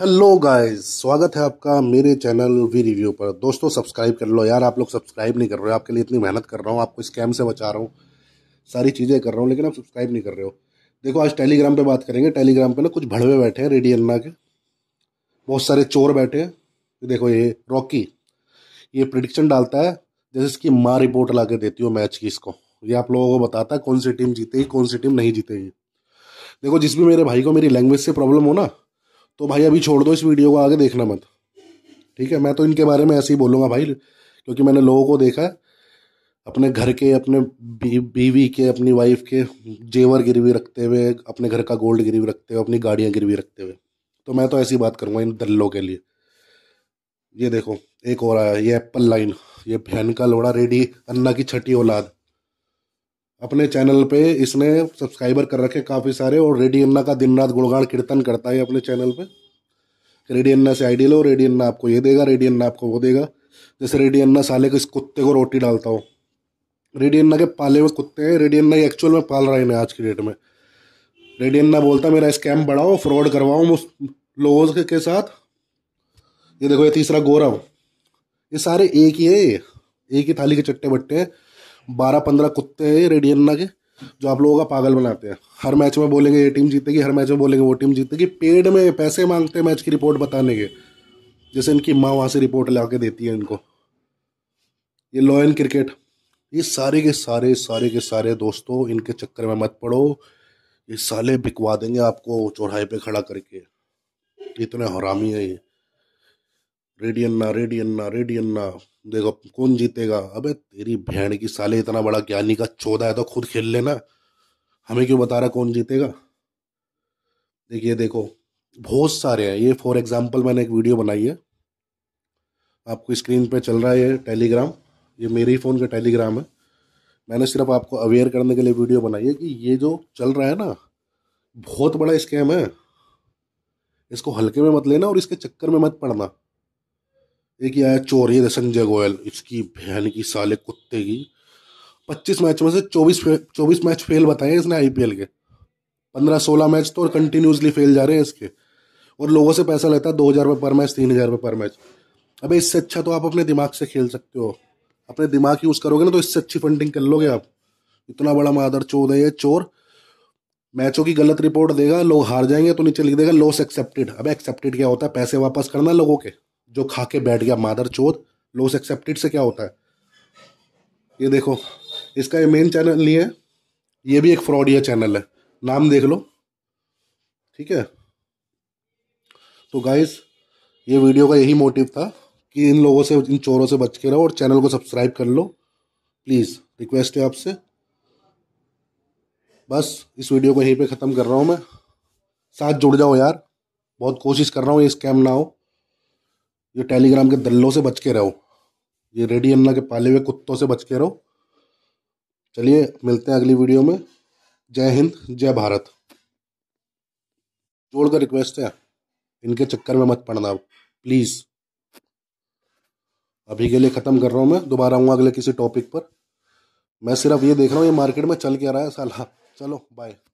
hello guys स्वागत है आपका मेरे चैनल वी रिव्यू पर दोस्तों सब्सक्राइब कर लो यार आप लोग सब्सक्राइब नहीं कर रहे हो आपके लिए इतनी मेहनत कर रहा हूँ आपको स्कैम से बचा रहा हूँ सारी चीज़ें कर रहा हूँ लेकिन आप सब्सक्राइब नहीं कर रहे हो देखो आज टेलीग्राम पे बात करेंगे टेलीग्राम पे ना कुछ भड़वे बैठे हैं रेडी अन्ना के बहुत सारे चोर बैठे हैं देखो ये रॉकी ये प्रिडिक्शन डालता है जैसे इसकी माँ रिपोर्ट ला के देती हो मैच की इसको ये आप लोगों को बताता है कौन सी टीम जीतेगी कौन सी टीम नहीं जीतेगी देखो जिस भी मेरे भाई को मेरी लैंग्वेज से प्रॉब्लम हो ना तो भाई अभी छोड़ दो इस वीडियो को आगे देखना मत ठीक है मैं तो इनके बारे में ऐसे ही बोलूँगा भाई क्योंकि मैंने लोगों को देखा है अपने घर के अपने बीवी के अपनी वाइफ के जेवर गिरवी रखते हुए अपने घर का गोल्ड गिरवी रखते हुए अपनी गाड़ियाँ गिरवी रखते हुए तो मैं तो ऐसी बात करूँगा इन दल्लों के लिए ये देखो एक और आया ये एप्पल लाइन ये बहन का लोड़ा रेडी अन्ना की छठी औलाद अपने चैनल पे इसने सब्सक्राइबर कर रखे काफ़ी सारे और रेडी अन्ना का दिन रात गुणगान कीर्तन करता है अपने चैनल पे रेडी अन्ना से आइडिया लो रेडी अन्ना आपको ये देगा रेडी अन्ना आपको वो देगा जैसे रेडी अन्ना साले को इस कुत्ते को रोटी डालता हो रेडी अन्ना के पाले में कुत्ते हैं रेडी अन्ना एक्चुअल में पाल रहा है इन्हें आज की डेट में रेडी अन्ना बोलता मेरा स्कैम बढ़ाओ फ्रॉड करवाओ उस लोगों के, साथ ये देखो ये तीसरा गोरा ये सारे एक ही है एक ही थाली के चट्टे बट्टे हैं बारह पंद्रह कुत्ते हैं रेडियन्ना के जो आप लोगों का पागल बनाते हैं हर मैच में बोलेंगे ये टीम जीतेगी हर मैच में बोलेंगे वो टीम जीतेगी पेड में पैसे मांगते हैं मैच की रिपोर्ट बताने के जैसे इनकी माँ वहाँ से रिपोर्ट ला के देती है इनको ये लॉयन क्रिकेट ये सारे के सारे सारे के सारे दोस्तों इनके चक्कर में मत पड़ो ये साले बिकवा देंगे आपको चौराहे पे खड़ा करके इतने हरामी है ये रेडियन्ना रेडियन्ना रेडियन्ना देखो कौन जीतेगा अबे तेरी बहन की साले इतना बड़ा ज्ञानी का चौदह है तो खुद खेल लेना हमें क्यों बता रहा कौन जीतेगा देखिए देखो बहुत सारे हैं ये फॉर एग्जांपल मैंने एक वीडियो बनाई है आपको स्क्रीन पे चल रहा है ये टेलीग्राम ये मेरे ही फ़ोन का टेलीग्राम है मैंने सिर्फ आपको अवेयर करने के लिए वीडियो बनाई है कि ये जो चल रहा है ना बहुत बड़ा स्कैम है इसको हल्के में मत लेना और इसके चक्कर में मत पड़ना एक ये आया चोरी है संजय गोयल इसकी बहन की साले कुत्ते की पच्चीस मैच में से चौबीस चौबीस मैच फेल बताए इसने आईपीएल के पंद्रह सोलह मैच तो और कंटिन्यूसली फेल जा रहे हैं इसके और लोगों से पैसा लेता है दो हज़ार रुपये पर मैच तीन हज़ार रुपये पर मैच अबे इससे अच्छा तो आप अपने दिमाग से खेल सकते हो अपने दिमाग यूज़ करोगे ना तो इससे अच्छी फंडिंग कर लोगे आप इतना बड़ा मादर चोर है ये चोर मैचों की गलत रिपोर्ट देगा लोग हार जाएंगे तो नीचे लिख देगा लॉस एक्सेप्टेड अब एक्सेप्टेड क्या होता है पैसे वापस करना लोगों के जो खा के बैठ गया मादर चोद लोस एक्सेप्टेड से क्या होता है ये देखो इसका ये मेन चैनल नहीं है ये भी एक फ्रॉड या चैनल है नाम देख लो ठीक है तो गाइस ये वीडियो का यही मोटिव था कि इन लोगों से इन चोरों से बच के रहो और चैनल को सब्सक्राइब कर लो प्लीज़ रिक्वेस्ट है आपसे बस इस वीडियो को यहीं पे ख़त्म कर रहा हूँ मैं साथ जुड़ जाओ यार बहुत कोशिश कर रहा हूँ ये स्कैम ना हो ये टेलीग्राम के दल्लों से बच के रहो ये रेडी अन्ना के पाले हुए कुत्तों से बच के रहो चलिए मिलते हैं अगली वीडियो में जय हिंद जय भारत जोड़ कर रिक्वेस्ट है इनके चक्कर में मत पड़ना प्लीज़ अभी के लिए ख़त्म कर रहा हूँ मैं दोबारा आऊंगा अगले किसी टॉपिक पर मैं सिर्फ ये देख रहा हूँ ये मार्केट में चल के आ रहा है साला चलो बाय